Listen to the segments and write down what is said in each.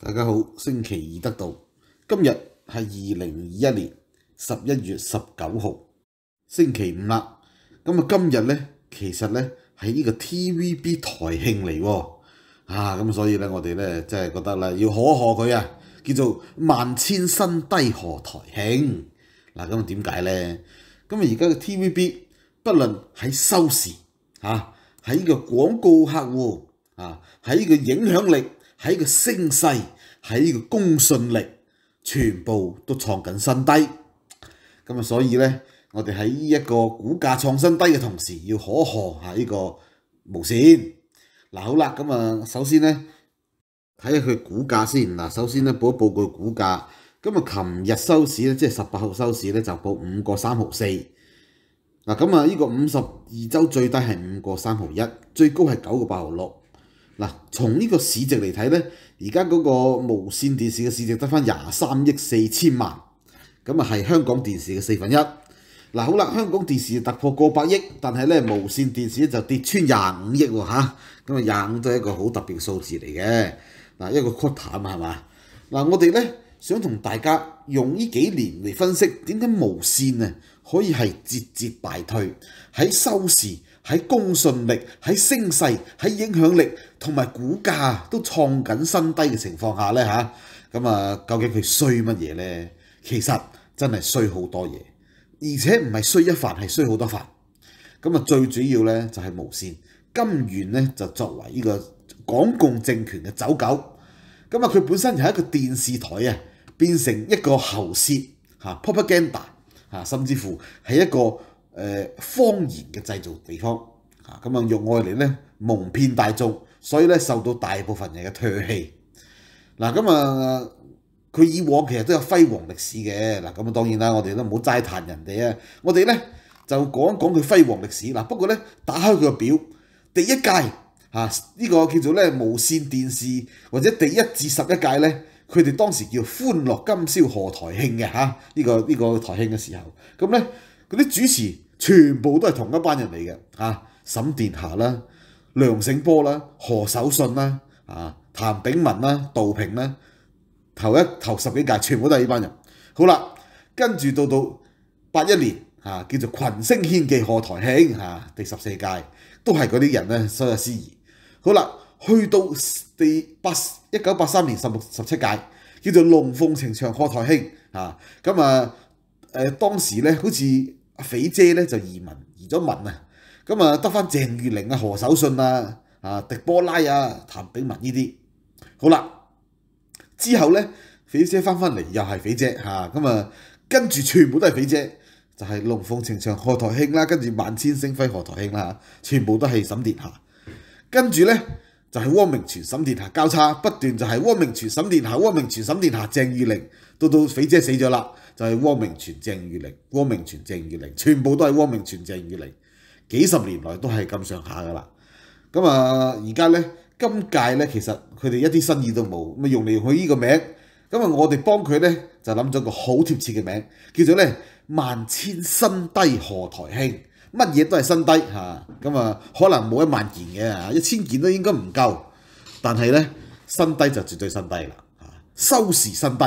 大家好，星期二得到，今日系二零二一年十一月十九号星期五啦。咁啊，今日咧，其实咧，喺呢个 TVB 台庆嚟，啊，咁所以咧，我哋咧，即系觉得咧，要可贺佢啊，叫做万千新低河台庆。嗱，咁点解咧？咁啊，而家嘅 TVB 不论喺收视，啊，喺呢个广告客户，啊，喺呢个影响力。喺個升勢，喺呢個公信力，全部都創緊新低。咁啊，所以咧，我哋喺呢一個股價創新低嘅同時，要可贺下呢個無線。嗱好啦，咁啊，首先咧，睇下佢股價先。嗱，首先咧，報一報佢股價。咁啊，琴日收市咧，即係十八號收市咧，就報五個三毫四。嗱，咁啊，呢個五十二周最低係五個三毫一，最高係九個八毫六。嗱，從呢個市值嚟睇咧，而家嗰個無線電視嘅市值得翻廿三億四千萬，咁啊係香港電視嘅四分一。嗱好啦，香港電視突破過百億，但係咧無線電視就跌穿廿五億喎嚇，咁啊廿五都係一個好特別嘅數字嚟嘅。嗱一個 c u t t e 嘛係嘛？嗱我哋咧想同大家用呢幾年嚟分析，點解無線啊可以係節節敗退喺收視？喺公信力、喺聲勢、喺影響力同埋股價都創緊新低嘅情況下咧嚇，咁啊究竟佢衰乜嘢咧？其實真係衰好多嘢，而且唔係衰一凡，係衰好多犯。咁啊最主要咧就係無線金元咧就作為呢個港共政權嘅走狗。咁啊佢本身就係一個電視台啊，變成一個喉舌嚇、propaganda 嚇，甚至乎係一個。誒方言嘅製造地方啊，咁啊用愛嚟咧蒙騙大眾，所以咧受到大部分人嘅唾棄。嗱咁啊，佢以往其實都有輝煌歷史嘅。嗱咁啊，當然啦，我哋都唔好齋談人哋啊。我哋咧就講一講佢輝煌歷史。嗱，不過咧打開佢個表，第一屆嚇呢個叫做咧無線電視或者第一至十一屆咧，佢哋當時叫歡樂今宵何台慶嘅嚇，呢個呢個台慶嘅時候，咁咧嗰啲主持。全部都係同一班人嚟嘅，啊，沈殿霞啦、梁醒波啦、何守信啦、啊、譚炳文啦、杜平啦，頭一頭十幾屆全部都係呢班人。好啦，跟住到到八一年啊，叫做群星獻技何台慶啊，第十四屆都係嗰啲人咧，所有司儀。好啦，去到第八一九八三年十六十七屆叫做龍鳳呈祥何台慶啊，咁啊誒當時咧好似。肥姐咧就移民移咗民啊，咁啊得翻郑月玲啊、何守信啊、啊狄波拉啊、谭炳文呢啲，好啦，之後咧肥姐翻翻嚟又係肥姐嚇，咁啊跟住全部都係肥姐，就係龙凤呈祥贺台慶啦，跟住万千星辉贺台慶啦全部都係沈殿霞，跟住咧就係汪明荃、沈殿霞交叉不斷就係汪明荃、沈殿霞、汪明荃、沈殿霞、郑月玲。到到肥姐死咗啦，就係汪明荃、鄭裕玲、汪明荃、鄭裕玲，全部都係汪明荃、鄭裕玲，幾十年來都係咁上下噶啦。咁啊，而家咧今屆咧，其實佢哋一啲新意都冇，咁啊用嚟用去依個名。咁啊，我哋幫佢咧就諗咗個好貼切嘅名，叫做咧萬千新低何台輕，乜嘢都係新低嚇。咁啊，可能冇一萬件嘅一千件都應該唔夠，但係咧新低就絕對新低啦，收視新低。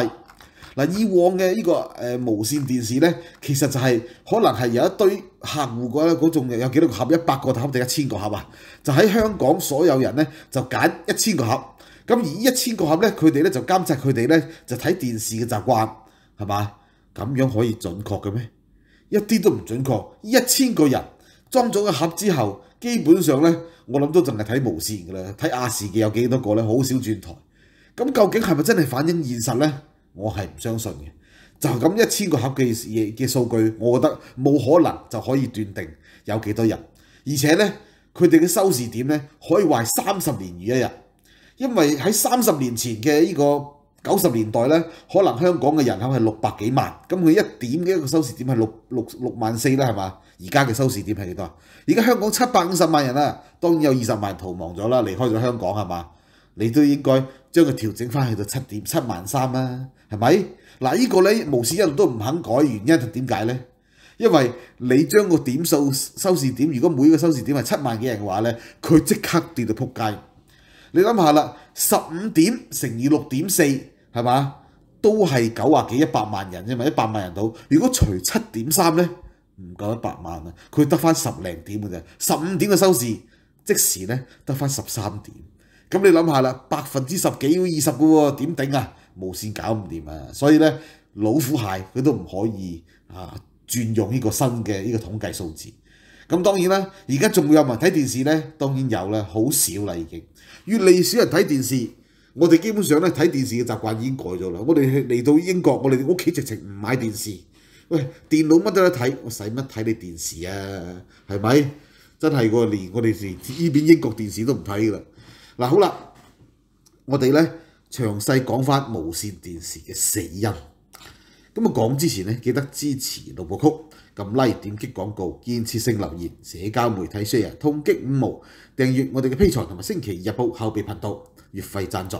嗱，以往嘅呢個誒無線電視咧，其實就係可能係有一堆客户嘅咧，嗰種有幾多個盒，一百個盒定一千個盒啊？就喺香港所有人咧，就揀一千個盒。咁而一千個盒咧，佢哋咧就監察佢哋咧，就睇電視嘅習慣係嘛？咁樣可以準確嘅咩？一啲都唔準確。一千個人裝咗個盒之後，基本上咧，我諗都淨係睇無線嘅啦，睇亞視嘅有幾多個咧，好少轉台。咁究竟係咪真係反映現實咧？我係唔相信嘅，就咁一千個核嘅嘅數據，我覺得冇可能就可以斷定有幾多人。而且咧，佢哋嘅收視點咧可以係三十年如一日，因為喺三十年前嘅呢個九十年代咧，可能香港嘅人口係六百幾萬，咁佢一點嘅一個收視點係六六六萬四啦，係嘛？而家嘅收視點係幾多啊？而家香港七百五十萬人啦，當然有二十萬逃亡咗啦，離開咗香港係嘛？你都應該將佢調整翻去到七點七萬三啦。系咪？嗱，依個咧無線一路都唔肯改，原因係點解咧？因為你將個點數收視點，如果每個收視點係七萬幾人嘅話咧，佢即刻跌到撲街。你諗下啦，十五點乘以六點四，係嘛？都係九啊幾一百萬人啫嘛，一百萬人度。如果除七點三咧，唔夠一百萬啊，佢得翻十零點嘅啫。十五點嘅收視，即時咧得翻十三點。咁你諗下啦，百分之十幾二十嘅喎，點頂啊？無線搞唔掂啊！所以咧，老虎蟹佢都唔可以啊轉用呢個新嘅呢個統計數字。咁當然啦，而家仲有人睇電視咧？當然有啦，好少啦已經，越嚟越少人睇電視。我哋基本上咧睇電視嘅習慣已經改咗啦。我哋嚟到英國，我哋屋企直情唔買電視。喂，電腦乜都得睇，我使乜睇你電視啊？係咪？真係個連我哋連依邊英國電視都唔睇噶啦。嗱好啦，我哋咧。詳細講翻無線電視嘅死因。咁啊講之前咧，記得支持六部曲，撳 Like、點擊廣告、建設性留言、社交媒體 share、痛擊五毛、訂閱我哋嘅披財同埋星期日報後備頻道月費贊助。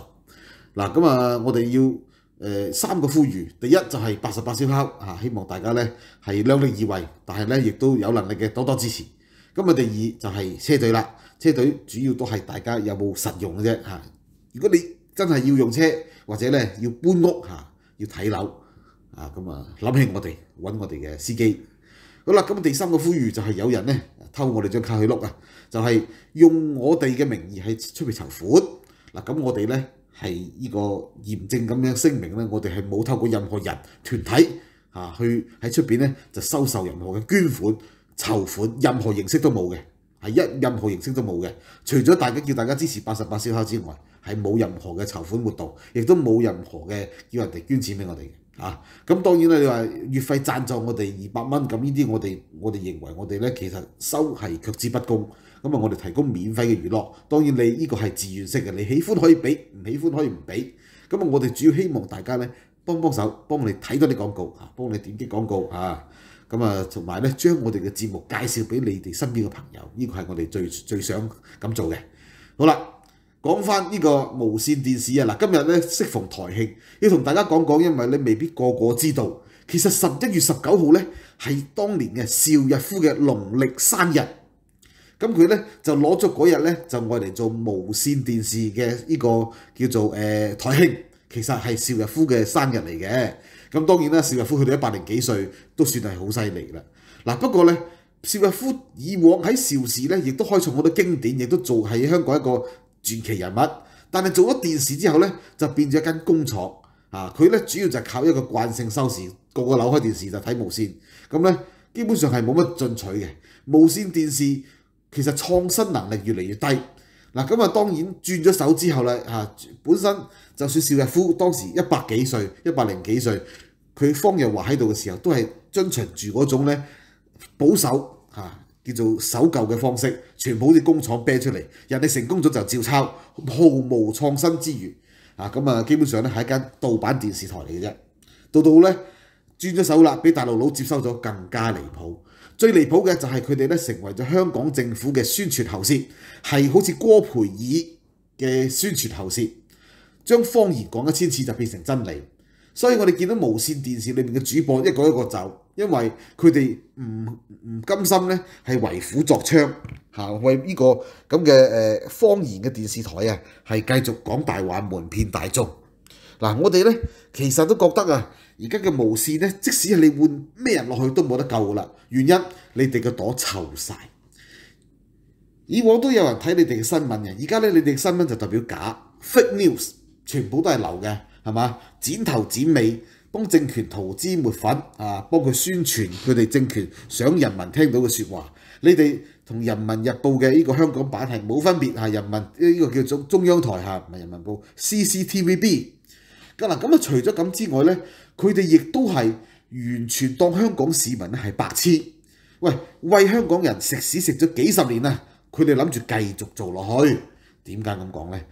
嗱，咁啊，我哋要誒三個呼籲，第一就係八十八燒烤嚇，希望大家咧係量力而為，但係咧亦都有能力嘅多多支持。咁啊，第二就係車隊啦，車隊主要都係大家有冇實用嘅啫嚇。如果你真係要用車或者咧要搬屋嚇，要睇樓啊！咁啊，諗起我哋揾我哋嘅司機好啦。咁第三個呼籲就係有人咧偷我哋張卡去碌啊，就係用我哋嘅名義喺出邊籌款嗱。咁我哋咧係依個嚴正咁樣聲明咧，我哋係冇透過任何人團體啊去喺出邊咧就收受任何嘅捐款籌款，任何形式都冇嘅，係一任何形式都冇嘅。除咗大家叫大家支持八十八燒烤之外。係冇任何嘅籌款活動，亦都冇任何嘅要人哋捐錢俾我哋嘅咁當然啦，你話月費贊助我哋二百蚊，咁呢啲我哋我哋認為我哋咧其實收係卻之不恭。咁啊，我哋提供免費嘅娛樂，當然你呢個係自愿式嘅，你喜歡可以俾，唔喜歡可以唔俾。咁啊，我哋主要希望大家咧幫幫手，幫你睇多啲廣告啊，幫你點擊廣告啊。咁啊，同埋咧將我哋嘅節目介紹俾你哋身邊嘅朋友，呢個係我哋最最想咁做嘅。好啦。講翻呢個無線電視啊！嗱，今日咧適逢台慶，要同大家講講，因為你未必個個知道，其實十一月十九號咧係當年嘅邵逸夫嘅農曆生日。咁佢咧就攞咗嗰日咧就愛嚟做無線電視嘅呢個叫做誒台慶，其實係邵逸夫嘅生日嚟嘅。咁當然啦，邵逸夫佢哋一百零幾歲都算係好犀利啦。嗱，不過咧邵逸夫以往喺邵氏咧亦都開創好多經典，亦都做喺香港一個。傳奇人物，但係做咗電視之後咧，就變咗一間工廠啊！佢咧主要就靠一個慣性收視，個個扭開電視就睇無線，咁咧基本上係冇乜進取嘅。無線電視其實創新能力越嚟越低。嗱，咁啊當然轉咗手之後咧，本身就算邵逸夫當時一百幾歲、一百零幾歲，佢方日華喺度嘅時候，都係遵循住嗰種咧保守叫做守舊嘅方式，全部好似工廠啤出嚟，人哋成功咗就照抄，毫無創新之餘，啊咁啊，基本上咧係一間盜版電視台嚟嘅啫。到到咧轉咗手啦，俾大陸佬接收咗，更加離譜。最離譜嘅就係佢哋咧成為咗香港政府嘅宣傳喉舌，係好似郭培爾嘅宣傳喉舌，將方言講一千次就變成真理。所以我哋見到無線電視裏面嘅主播一個一個走。因為佢哋唔唔甘心咧，係為虎作伥，吓为呢個咁嘅诶方言嘅電視台啊，係繼續講大話蒙騙大眾。嗱，我哋咧其實都覺得啊，而家嘅無线咧，即使係你換咩人落去都冇得救啦。原因你哋嘅朵臭晒，以往都有人睇你哋嘅新聞嘅，而家咧你哋嘅新聞就代表假 fake news，全部都係流嘅。係嘛？剪頭剪尾，幫政權投之抹粉啊！幫佢宣傳佢哋政權想人民聽到嘅説話。你哋同《人民日報》嘅呢個香港版係冇分別啊！《人民》呢個叫做中央台嚇，唔係《人民報》CCTV B。嗱咁啊，除咗咁之外咧，佢哋亦都係完全當香港市民咧係白痴。喂，喂香港人食屎食咗幾十年啊！佢哋諗住繼續做落去，點解咁講咧？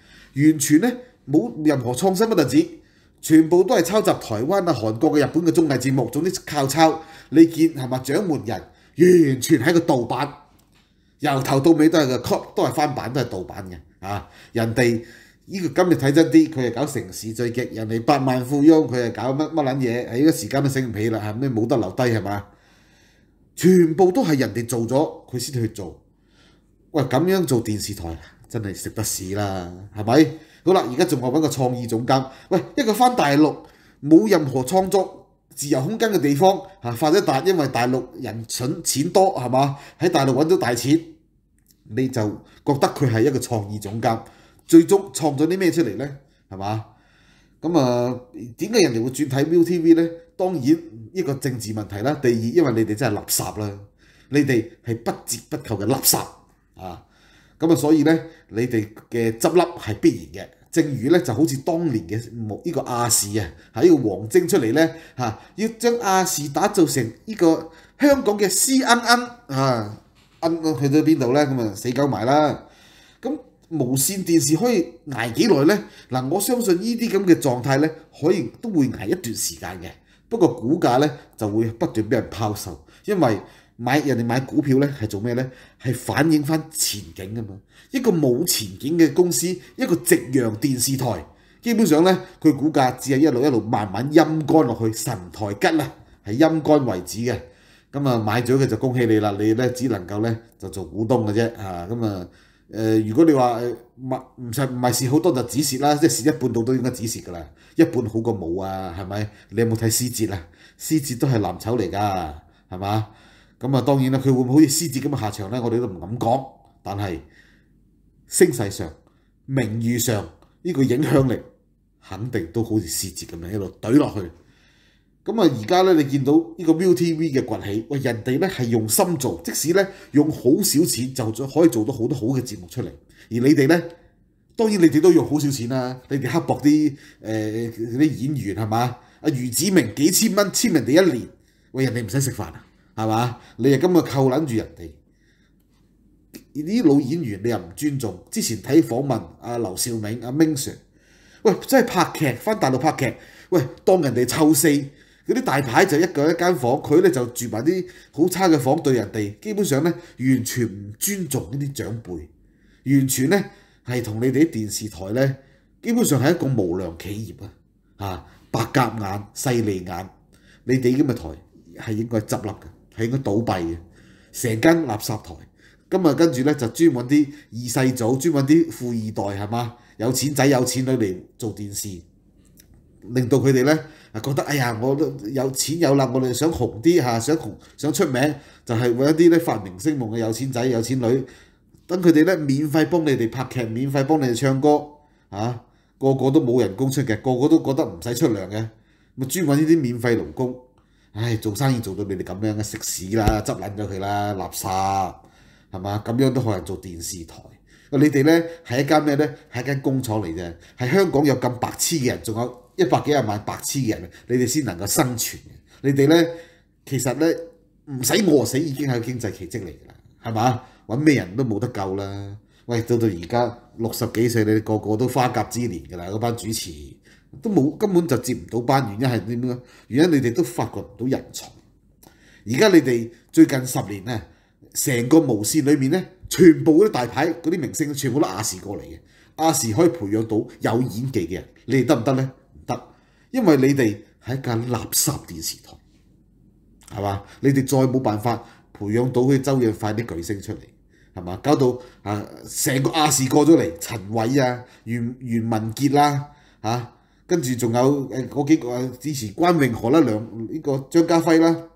完全咧冇任何創新不特止。全部都係抄襲台灣啊、韓國嘅、日本嘅綜藝節目，總之靠抄。你見係嘛？掌門人完全係個盜版，由頭到尾都係個 c o p 都係翻版，都係盜版嘅。啊，人哋呢個今日睇真啲，佢係搞城市最極，人哋百萬富翁，佢係搞乜乜撚嘢？係呢個時間都醒唔起啦，係咩冇得留低係嘛？全部都係人哋做咗，佢先去做。喂，咁樣做電視台真係食得屎啦，係咪？好啦，而家仲我揾個創意總監，喂，一個翻大陸冇任何創作自由空間嘅地方嚇，發咗大，因為大陸人蠢錢多係嘛，喺大陸揾到大錢，你就覺得佢係一個創意總監，最終創咗啲咩出嚟咧係嘛？咁啊，點解人哋會轉睇 ViuTV 咧？當然一個政治問題啦。第二，因為你哋真係垃圾啦，你哋係不折不扣嘅垃圾啊！咁啊，所以咧，你哋嘅執笠係必然嘅。正如咧，就好似當年嘅木呢個亞視啊，喺個黃晶出嚟咧，嚇要將亞視打造成呢個香港嘅 C N N 啊，N 去到邊度咧？咁啊，死鳩埋啦！咁無線電視可以捱幾耐咧？嗱，我相信呢啲咁嘅狀態咧，可以都會捱一段時間嘅。不過股價咧就會不斷俾人拋售，因為買人哋買股票咧係做咩咧？係反映翻前景噶嘛？一個冇前景嘅公司，一個夕陽電視台，基本上咧佢股價只係一路一路慢慢陰乾落去，神台吉啦，係陰乾為止嘅。咁啊買咗嘅就恭喜你啦！你咧只能夠咧就做股東嘅啫嚇。咁啊如果你話唔唔係唔係蝕好多就止蝕啦，即係蝕一半到都應該止蝕噶啦，一半好過冇啊，係咪？你有冇睇絲節啊？絲節都係藍籌嚟㗎，係嘛？咁啊，當然啦，佢會唔會好似獅子咁嘅下場咧？我哋都唔敢講。但係聲勢上、名譽上呢個影響力，肯定都好似獅子咁樣喺度懟落去。咁啊，而家咧你見到呢個 i U T V 嘅崛起，喂人哋咧係用心做，即使咧用好少錢就可以做到好多好嘅節目出嚟。而你哋咧，當然你哋都用好少錢啦。你哋刻薄啲誒啲演員係嘛？阿余子明幾千蚊簽人哋一年，喂人哋唔使食飯啊！係嘛？你又今日扣撚住人哋呢啲老演員，你又唔尊重。之前睇訪問阿劉少明阿 Ming Sir，喂真係拍劇翻大陸拍劇，喂當人哋湊四嗰啲大牌就一個一間房，佢咧就住埋啲好差嘅房，對人哋基本上咧完全唔尊重呢啲長輩，完全咧係同你哋啲電視台咧基本上係一個無良企業啊！啊，白鴿眼細利眼，你哋咁嘅台係應該執笠嘅。應該倒閉嘅成間垃圾台，咁啊跟住咧就專揾啲二世祖，專揾啲富二代係嘛，有錢仔有錢女嚟做電視，令到佢哋咧啊覺得哎呀，我都有錢有啦，我哋想紅啲嚇，想紅想出名，就係揾一啲咧發明星夢嘅有錢仔有錢女，等佢哋咧免費幫你哋拍劇，免費幫你哋唱歌嚇，個個都冇人工出劇，個個都覺得唔使出糧嘅，咪專揾呢啲免費勞工。唉，做生意做到你哋咁樣嘅食屎啦，執撚咗佢啦，垃圾係嘛？咁樣都可能做電視台。你哋咧係一間咩咧？係一間工廠嚟啫。係香港有咁白痴嘅人，仲有一百幾廿萬白痴嘅人，你哋先能夠生存嘅。你哋咧其實咧唔使餓死已經係經濟奇蹟嚟㗎啦，係嘛？揾咩人都冇得救啦。喂，到到而家六十幾歲，你哋個個都花甲之年㗎啦，嗰班主持。都冇根本就接唔到班，原因係點樣？原因你哋都發掘唔到人才。而家你哋最近十年咧，成個無線裏面咧，全部嗰啲大牌、嗰啲明星，全部都亞視過嚟嘅。亞視可以培養到有演技嘅人，你哋得唔得咧？唔得，因為你哋係一架垃圾電視台，係嘛？你哋再冇辦法培養到佢周潤發啲巨星出嚟，係嘛？搞到啊，成個亞視過咗嚟，陳偉啊、袁袁文傑啦，嚇！跟住仲有誒嗰幾個支持關詠荷啦，兩呢個張家輝啦，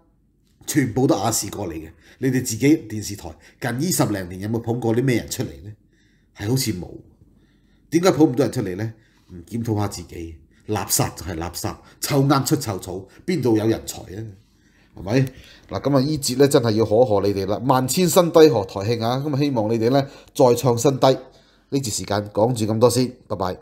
全部都亞視過嚟嘅。你哋自己電視台近依十零年有冇捧過啲咩人出嚟咧？係好似冇。點解捧唔到人出嚟咧？唔檢討下自己，垃圾就係垃圾，臭啱出臭草，邊度有人才咧？係咪？嗱咁啊，依節咧真係要可可你哋啦，萬千新低何台慶啊！咁啊，希望你哋咧再創新低。呢節時間講住咁多先，拜拜。